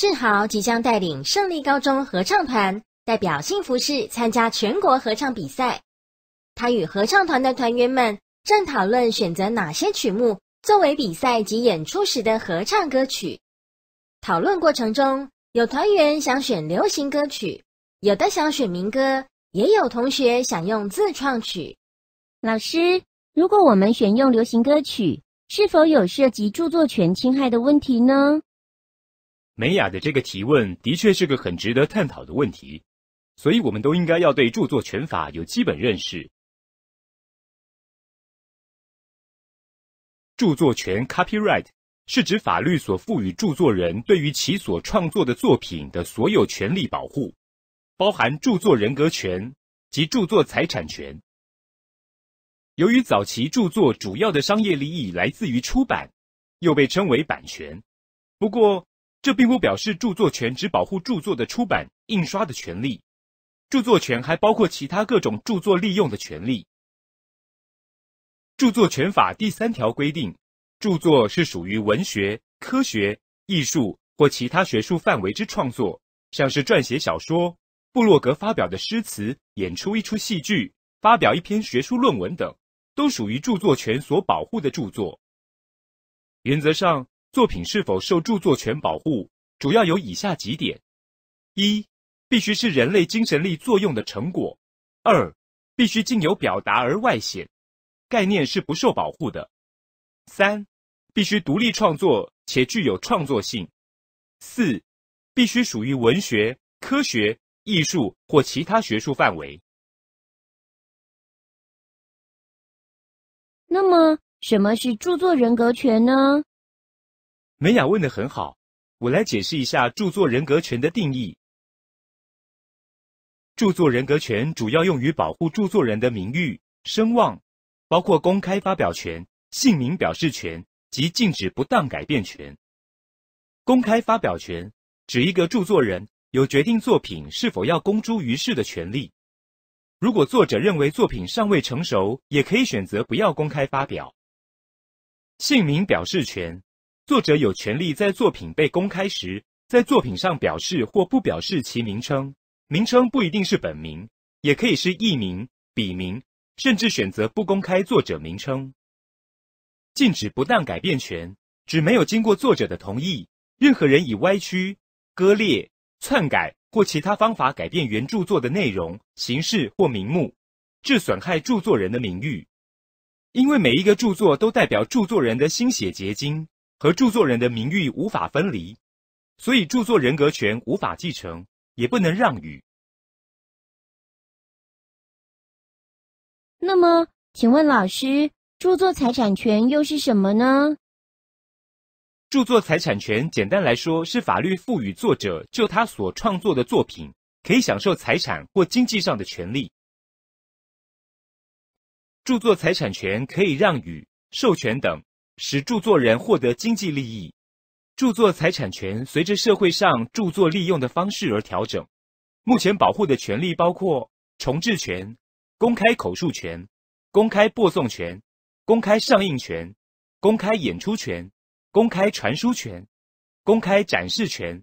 志豪即将带领胜利高中合唱团代表幸福市参加全国合唱比赛。他与合唱团的团员们正讨论选择哪些曲目作为比赛及演出时的合唱歌曲。讨论过程中，有团员想选流行歌曲，有的想选民歌，也有同学想用自创曲。老师，如果我们选用流行歌曲，是否有涉及著作权侵害的问题呢？美雅的这个提问的确是个很值得探讨的问题，所以我们都应该要对著作权法有基本认识。著作权 （copyright） 是指法律所赋予著作人对于其所创作的作品的所有权利保护，包含著作人格权及著作财产权。由于早期著作主要的商业利益来自于出版，又被称为版权。不过，这并不表示著作权只保护著作的出版、印刷的权利，著作权还包括其他各种著作利用的权利。著作权法第三条规定，著作是属于文学、科学、艺术或其他学术范围之创作，像是撰写小说、布洛格发表的诗词、演出一出戏剧、发表一篇学术论文等，都属于著作权所保护的著作。原则上。作品是否受著作权保护，主要有以下几点：一、必须是人类精神力作用的成果；二、必须经有表达而外显，概念是不受保护的；三、必须独立创作且具有创作性；四、必须属于文学、科学、艺术或其他学术范围。那么，什么是著作人格权呢？美雅问的很好，我来解释一下著作人格权的定义。著作人格权主要用于保护著作人的名誉、声望，包括公开发表权、姓名表示权及禁止不当改变权。公开发表权指一个著作人有决定作品是否要公诸于世的权利。如果作者认为作品尚未成熟，也可以选择不要公开发表。姓名表示权。作者有权利在作品被公开时，在作品上表示或不表示其名称，名称不一定是本名，也可以是艺名、笔名，甚至选择不公开作者名称。禁止不当改变权指没有经过作者的同意，任何人以歪曲、割裂、篡改或其他方法改变原著作的内容、形式或名目，致损害著作人的名誉，因为每一个著作都代表著作人的心血结晶。和著作人的名誉无法分离，所以著作人格权无法继承，也不能让与。那么，请问老师，著作财产权又是什么呢？著作财产权简单来说，是法律赋予作者就他所创作的作品，可以享受财产或经济上的权利。著作财产权可以让与、授权等。使著作人获得经济利益，著作财产权随着社会上著作利用的方式而调整。目前保护的权利包括重置权、公开口述权、公开播送权、公开上映权、公开演出权、公开传输权、公开展示权、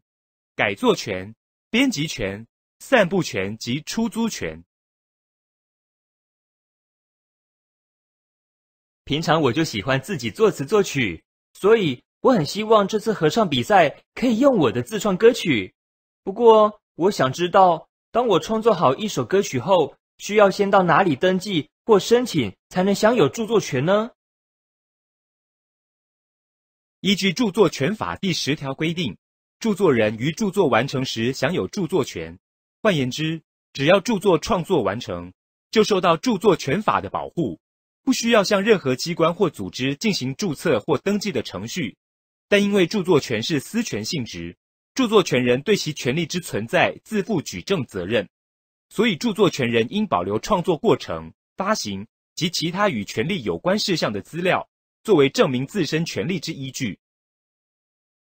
改作权、编辑权、散布权及出租权。平常我就喜欢自己作词作曲，所以我很希望这次合唱比赛可以用我的自创歌曲。不过，我想知道，当我创作好一首歌曲后，需要先到哪里登记或申请才能享有著作权呢？依据《著作权法》第十条规定，著作人于著作完成时享有著作权。换言之，只要著作创作完成，就受到《著作权法》的保护。不需要向任何机关或组织进行注册或登记的程序，但因为著作权是私权性质，著作权人对其权利之存在自负举证责任，所以著作权人应保留创作过程、发行及其他与权利有关事项的资料，作为证明自身权利之依据。